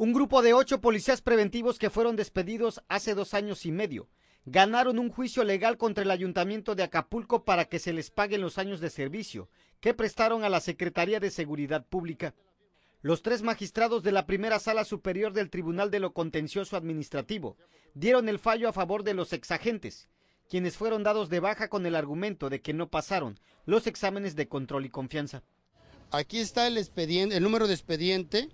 Un grupo de ocho policías preventivos que fueron despedidos hace dos años y medio ganaron un juicio legal contra el ayuntamiento de Acapulco para que se les paguen los años de servicio que prestaron a la Secretaría de Seguridad Pública. Los tres magistrados de la primera sala superior del Tribunal de lo Contencioso Administrativo dieron el fallo a favor de los exagentes, quienes fueron dados de baja con el argumento de que no pasaron los exámenes de control y confianza. Aquí está el expediente, el número de expediente,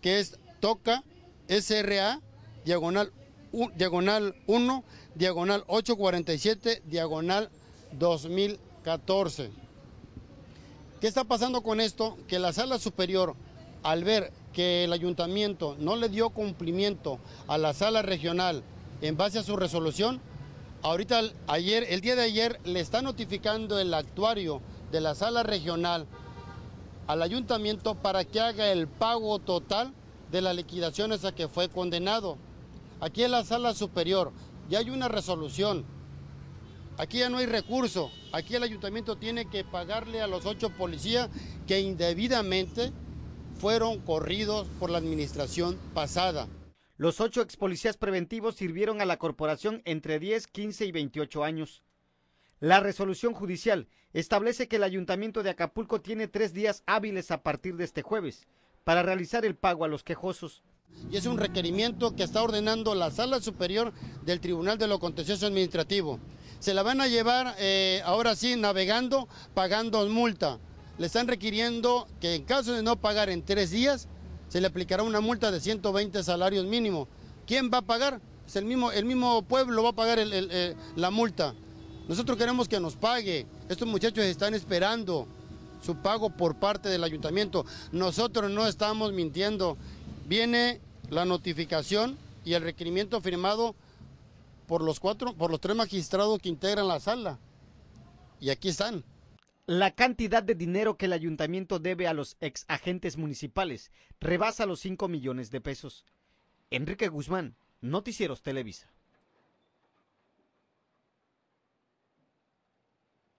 que es Toca, SRA, diagonal, diagonal 1, diagonal 847, diagonal 2014. ¿Qué está pasando con esto? Que la sala superior, al ver que el ayuntamiento no le dio cumplimiento a la sala regional en base a su resolución, ahorita ayer, el día de ayer le está notificando el actuario de la sala regional al ayuntamiento para que haga el pago total de la liquidación a que fue condenado. Aquí en la sala superior ya hay una resolución. Aquí ya no hay recurso. Aquí el ayuntamiento tiene que pagarle a los ocho policías que indebidamente fueron corridos por la administración pasada. Los ocho expolicías preventivos sirvieron a la corporación entre 10, 15 y 28 años. La resolución judicial establece que el ayuntamiento de Acapulco tiene tres días hábiles a partir de este jueves para realizar el pago a los quejosos. Y es un requerimiento que está ordenando la Sala Superior del Tribunal de lo Contencioso Administrativo. Se la van a llevar eh, ahora sí navegando, pagando multa. Le están requiriendo que en caso de no pagar en tres días, se le aplicará una multa de 120 salarios mínimos. ¿Quién va a pagar? Es pues el, mismo, el mismo pueblo va a pagar eh, la multa. Nosotros queremos que nos pague. Estos muchachos están esperando su pago por parte del ayuntamiento. Nosotros no estamos mintiendo. Viene la notificación y el requerimiento firmado por los cuatro, por los tres magistrados que integran la sala. Y aquí están. La cantidad de dinero que el ayuntamiento debe a los ex agentes municipales rebasa los 5 millones de pesos. Enrique Guzmán, Noticieros Televisa.